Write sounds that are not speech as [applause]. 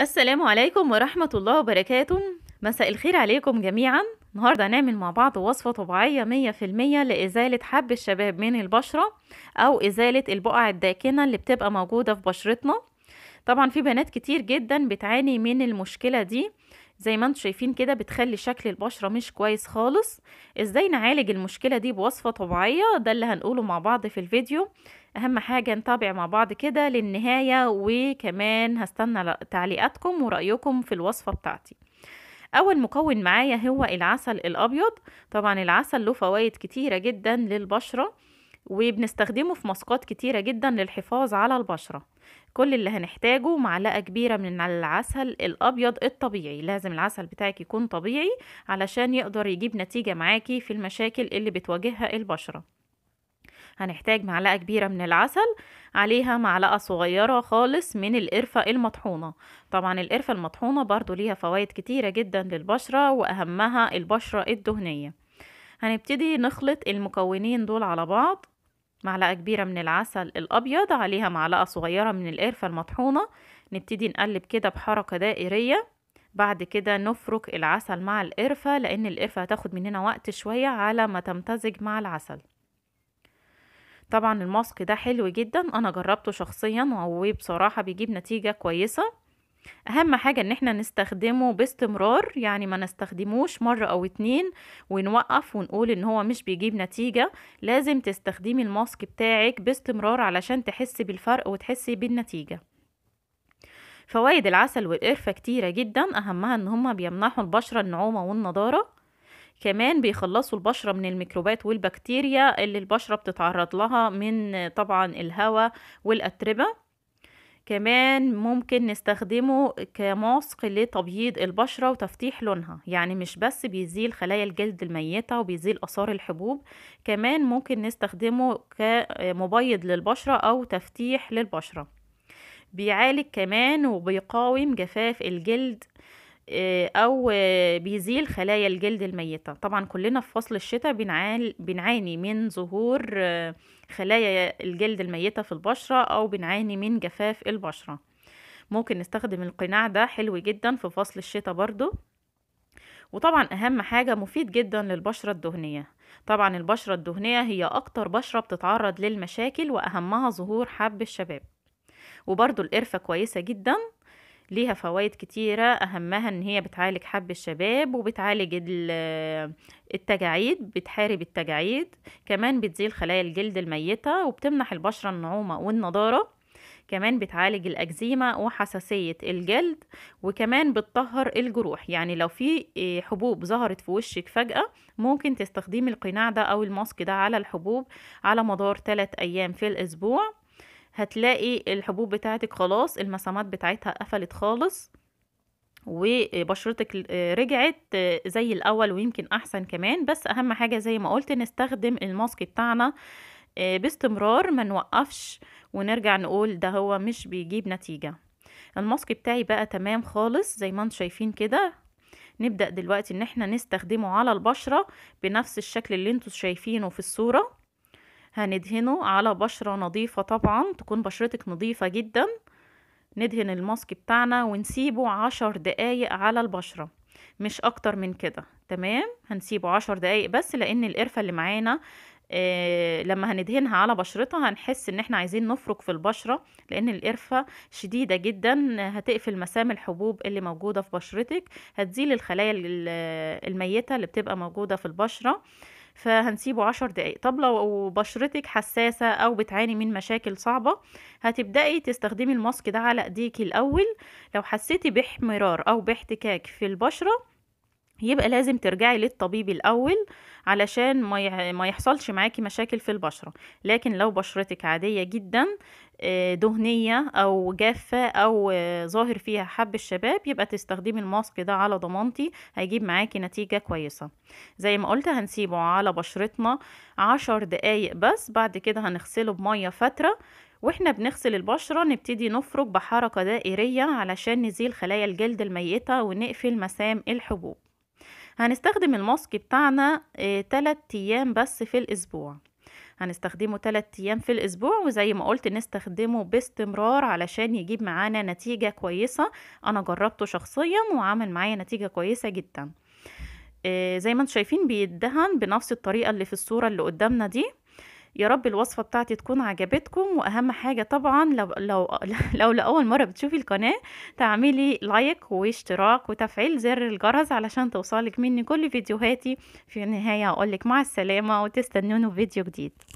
السلام عليكم ورحمة الله وبركاته مساء الخير عليكم جميعا النهاردة هنعمل مع بعض وصفة طبيعية مية في المية لإزالة حب الشباب من البشرة أو إزالة البقع الداكنة اللي بتبقى موجودة في بشرتنا طبعا في بنات كتير جدا بتعاني من المشكلة دي زي ما انتم شايفين كده بتخلي شكل البشرة مش كويس خالص ازاي نعالج المشكلة دي بوصفة طبيعية ده اللي هنقوله مع بعض في الفيديو اهم حاجة نتابع مع بعض كده للنهاية وكمان هستنى تعليقاتكم ورأيكم في الوصفة بتاعتي اول مكون معايا هو العسل الابيض طبعا العسل له فوائد كتيرة جدا للبشرة وبنستخدمه في ماسكات كتيرة جدا للحفاظ على البشرة كل اللي هنحتاجه معلقة كبيرة من العسل الأبيض الطبيعي لازم العسل بتاعك يكون طبيعي علشان يقدر يجيب نتيجة معاكي في المشاكل اللي بتواجهها البشرة هنحتاج معلقة كبيرة من العسل عليها معلقة صغيرة خالص من القرفة المطحونة طبعا القرفة المطحونة برضو ليها فوائد كتيرة جدا للبشرة وأهمها البشرة الدهنية هنبتدي نخلط المكونين دول على بعض معلقة كبيرة من العسل الأبيض عليها معلقة صغيرة من القرفة المطحونة نبتدي نقلب كده بحركة دائرية بعد كده نفرك العسل مع القرفة لأن القرفة هتاخد مننا وقت شوية على ما تمتزج مع العسل طبعا الماسك ده حلو جدا انا جربته شخصيا وبصراحة بيجيب نتيجة كويسة اهم حاجة ان احنا نستخدمه باستمرار يعني ما نستخدموش مرة او اتنين ونوقف ونقول ان هو مش بيجيب نتيجة لازم تستخدمي الماسك بتاعك باستمرار علشان تحسي بالفرق وتحسي بالنتيجة فوائد العسل والقرفة كتيرة جدا أهمها إن هما بيمنحوا البشرة النعومة والنضارة كمان بيخلصوا البشرة من الميكروبات والبكتيريا اللي البشرة بتتعرض لها من طبعا الهواء والأتربة كمان ممكن نستخدمه كماسك لتبييض البشرة وتفتيح لونها يعني مش بس بيزيل خلايا الجلد الميتة وبيزيل آثار الحبوب كمان ممكن نستخدمه كمبيض للبشرة أو تفتيح للبشرة بيعالج كمان وبيقاوم جفاف الجلد آه، او بيزيل خلايا الجلد الميته طبعا كلنا في فصل الشتاء بنعاني من ظهور آه، خلايا الجلد الميته في البشره او بنعاني من جفاف البشره ممكن نستخدم القناع ده حلو جدا في فصل الشتاء برضو وطبعا اهم حاجة مفيد جدا للبشرة الدهنية طبعا البشرة الدهنية هي اكتر بشرة بتتعرض للمشاكل واهمها ظهور حب الشباب وبرضو القرفة كويسة جدا ليها فوائد كتيرة أهمها إن هي بتعالج حب الشباب وبتعالج التجاعيد بتحارب التجاعيد كمان بتزيل خلايا الجلد الميتة وبتمنح البشرة النعومة والنضارة كمان بتعالج الأكزيما وحساسية الجلد وكمان بتطهر الجروح يعني لو في آه، حبوب ظهرت في وشك فجأة ممكن تستخدمي القناع ده أو الماسك ده على الحبوب على مدار 3 أيام في الأسبوع هتلاقي الحبوب بتاعتك خلاص المسامات بتاعتها قفلت خالص وبشرتك آه، رجعت آه، زي الاول ويمكن احسن كمان بس اهم حاجة زي ما قلت نستخدم الماسك بتاعنا آه، باستمرار ما نوقفش ونرجع نقول ده هو مش بيجيب نتيجة الماسك بتاعي بقى تمام خالص زي ما انتم شايفين كده نبدأ دلوقتي ان احنا نستخدمه على البشرة بنفس الشكل اللي انتم شايفينه في الصورة هندهنه على بشرة نظيفة طبعا تكون بشرتك نظيفة جدا ندهن الماسك بتاعنا ونسيبه عشر دقايق على البشرة مش اكتر من كده تمام هنسيبه عشر دقايق بس لان القرفة اللي معانا إيه لما هندهنها على بشرتها هنحس ان احنا عايزين نفرك في البشرة لان القرفة شديدة جدا هتقفل مسام الحبوب اللي موجودة في بشرتك هتزيل الخلايا الميتة اللي بتبقى موجودة في البشرة فهنسيبه عشر دقايق طب لو بشرتك حساسة أو بتعاني من مشاكل صعبة هتبدأي تستخدمي الماسك ده على ايديكي الأول لو حسيتي باحمرار أو باحتكاك في البشرة يبقى لازم ترجعي للطبيب الاول علشان ما يحصلش معاكي مشاكل في البشره لكن لو بشرتك عاديه جدا آه، دهنية أو جافة أو آه، ظاهر فيها حب الشباب يبقى تستخدمي الماسك ده على ضمانتي هيجيب معاكي نتيجة كويسة زي ما قلت هنسيبه على بشرتنا عشر دقايق بس بعد كده هنغسله بمية فترة واحنا بنغسل البشرة نبتدي نفرك بحركة دائرية علشان نزيل خلايا الجلد الميتة ونقفل مسام الحبوب هنستخدم الماسك بتاعنا 3 آه، ايام بس في الاسبوع هنستخدمه 3 ايام في الاسبوع وزي ما قلت نستخدمه باستمرار علشان يجيب معانا نتيجة كويسة انا جربته شخصيا وعمل معايا نتيجة كويسة جدا آه، زي ما انتم شايفين بيدهن بنفس الطريقة اللي في الصورة اللي قدامنا دي يا رب الوصفه بتاعتي تكون عجبتكم واهم حاجه طبعا لو لو [laughs] لو لاول مره بتشوفي القناه تعملي لايك واشتراك وتفعيل زر الجرس علشان توصلك مني كل فيديوهاتي في النهايه اقولك مع السلامه وتستنوني فيديو جديد